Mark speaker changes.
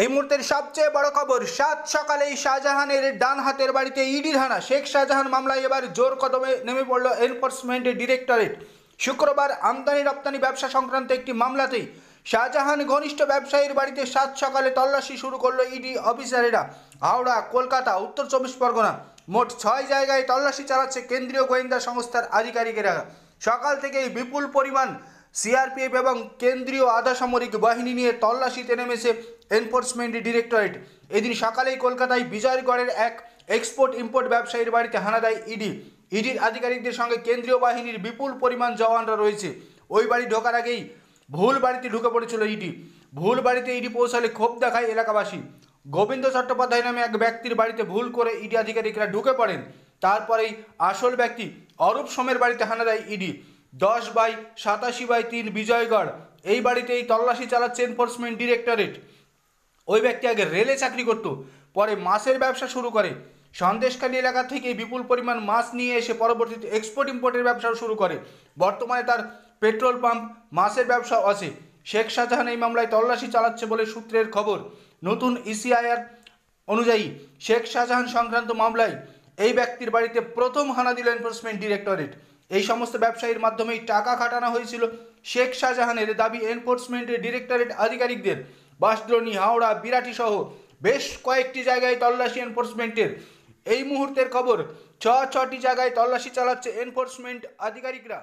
Speaker 1: এই মুহূর্তের সবচেয়ে বড় খবর সাত সকালেই শাহজাহানের ডান হাতের বাড়িতে ইডি ধানা শেখ শাহজাহান মামলায় এবার জোর কদমে নেমে পড়ল এনফোর্সমেন্ট ডিরেক্টরেট শুক্রবার আমদানি রপ্তানি ব্যবসা সংক্রান্ত একটি মামলাতেই শাহজাহান ঘনিষ্ঠ ব্যবসায়ীর বাড়িতে সাত সকালে তল্লাশি শুরু করলো ইডি অফিসারেরা হাওড়া কলকাতা উত্তর চব্বিশ পরগনা মোট ছয় জায়গায় তল্লাশি চালাচ্ছে কেন্দ্রীয় গোয়েন্দা সংস্থার আধিকারিকেরা সকাল থেকেই বিপুল পরিমাণ সিআরপিএফ এবং কেন্দ্রীয় আধা সামরিক বাহিনী নিয়ে তল্লাশিতে নেমেছে এনফোর্সমেন্ট ডিরেক্টরেট এদিন সকালেই কলকাতায় বিজয়গড়ের এক এক্সপোর্ট ইম্পোর্ট ব্যবসায়ীর বাড়িতে হানা দেয় ইডি ইডির আধিকারিকদের সঙ্গে কেন্দ্রীয় বাহিনীর বিপুল পরিমাণ জওয়ানরা রয়েছে ওই বাড়ি ঢোকার আগেই ভুল বাড়িতে ঢুকে পড়েছিল ইডি ভুল বাড়িতে ইডি পৌঁছালে ক্ষোভ দেখায় এলাকাবাসী গোবিন্দ চট্টোপাধ্যায় নামে এক ব্যক্তির বাড়িতে ভুল করে ইডি আধিকারিকরা ঢুকে পড়েন তারপরেই আসল ব্যক্তি অরূপ সোমের বাড়িতে হানা দেয় ইডি দশ বাই সাতাশি বাই তিন বিজয়গড় এই বাড়িতেই তল্লাশি চালাচ্ছে এনফোর্সমেন্ট ডিরেক্টরেট ওই ব্যক্তি আগে রেলে চাকরি করত পরে মাছের ব্যবসা শুরু করে সন্দেশখালী এলাকা থেকে বিপুল পরিমাণ মাছ নিয়ে এসে পরবর্তীতে এক্সপোর্ট ইম্পোর্টের ব্যবসাও শুরু করে বর্তমানে তার পেট্রোল পাম্প মাছের ব্যবসাও আছে শেখ শাহজাহান এই মামলায় তল্লাশি চালাচ্ছে বলে সূত্রের খবর নতুন ইসিআইআর e অনুযায়ী শেখ শাহজাহান সংক্রান্ত মামলায় এই ব্যক্তির বাড়িতে প্রথম হানা দিল এনফোর্সমেন্ট ডিরেক্টরেট এই সমস্ত ব্যবসায়ীর মাধ্যমেই টাকা খাটানো হয়েছিল শেখ শাহজাহানের দাবি এনফোর্সমেন্টের ডিরেক্টরেট আধিকারিকদের বাসদ্রোণী হাওড়া বিরাটি সহ বেশ কয়েকটি জায়গায় তল্লাশি এনফোর্সমেন্টের এই মুহূর্তের খবর ছ ছটি জায়গায় তল্লাশি চালাচ্ছে এনফোর্সমেন্ট আধিকারিকরা